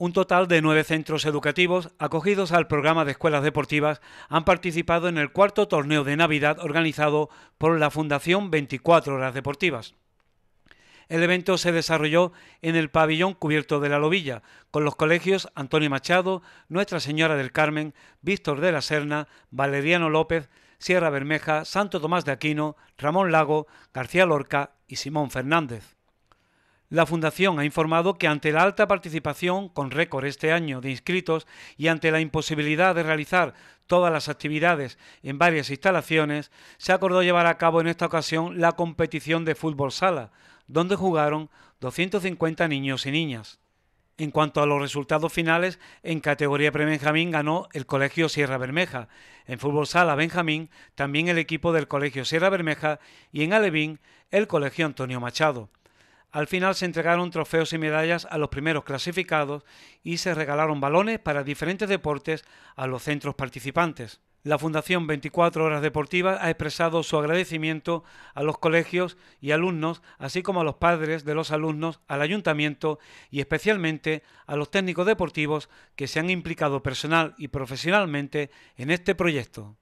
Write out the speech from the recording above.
Un total de nueve centros educativos acogidos al programa de escuelas deportivas han participado en el cuarto torneo de Navidad organizado por la Fundación 24 Horas Deportivas. El evento se desarrolló en el pabellón cubierto de la Lobilla, con los colegios Antonio Machado, Nuestra Señora del Carmen, Víctor de la Serna, Valeriano López, Sierra Bermeja, Santo Tomás de Aquino, Ramón Lago, García Lorca y Simón Fernández. La Fundación ha informado que ante la alta participación, con récord este año de inscritos, y ante la imposibilidad de realizar todas las actividades en varias instalaciones, se acordó llevar a cabo en esta ocasión la competición de fútbol sala, donde jugaron 250 niños y niñas. En cuanto a los resultados finales, en categoría pre-Benjamín ganó el Colegio Sierra Bermeja, en Fútbol Sala Benjamín también el equipo del Colegio Sierra Bermeja y en Alevín el Colegio Antonio Machado. Al final se entregaron trofeos y medallas a los primeros clasificados y se regalaron balones para diferentes deportes a los centros participantes. La Fundación 24 Horas Deportivas ha expresado su agradecimiento a los colegios y alumnos, así como a los padres de los alumnos, al ayuntamiento y especialmente a los técnicos deportivos que se han implicado personal y profesionalmente en este proyecto.